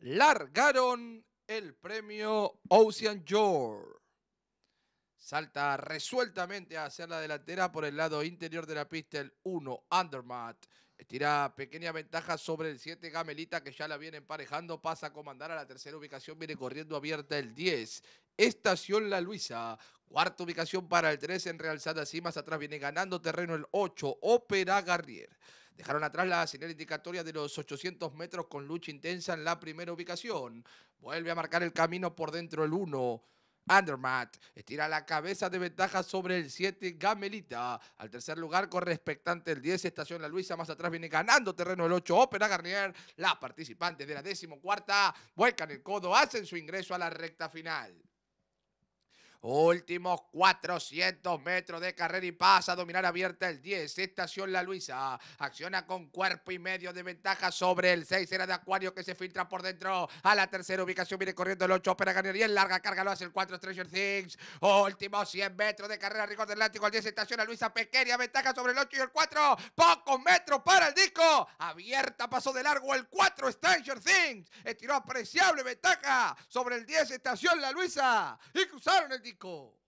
largaron el premio Ocean Salta resueltamente hacia la delantera por el lado interior de la pista el 1, Undermat. Estira pequeña ventaja sobre el 7, Gamelita, que ya la viene emparejando. Pasa a comandar a la tercera ubicación, viene corriendo abierta el 10. Estación La Luisa. Cuarta ubicación para el 3 en realzada. más atrás viene ganando terreno el 8, Opera Garrier. Dejaron atrás la señal indicatoria de los 800 metros con lucha intensa en la primera ubicación. Vuelve a marcar el camino por dentro el 1. Andermatt estira la cabeza de ventaja sobre el 7 Gamelita. Al tercer lugar con respectante el 10 Estación La Luisa. Más atrás viene ganando terreno el 8 Ópera Garnier. Las participantes de la décimo cuarta vuelcan el codo, hacen su ingreso a la recta final. Últimos 400 metros de carrera y pasa a dominar abierta el 10. Estación La Luisa acciona con cuerpo y medio de ventaja sobre el 6. Era de Acuario que se filtra por dentro a la tercera ubicación. Viene corriendo el 8. Opera Y en larga carga. Lo hace el 4 Stranger Things. Últimos 100 metros de carrera. Rigor Atlántico al 10. Estación La Luisa. Pequeña ventaja sobre el 8 y el 4. Pocos metros para el disco. Abierta pasó de largo el 4 Stranger Things. Estiró apreciable ventaja sobre el 10 Estación La Luisa. Y cruzaron el 10 profético.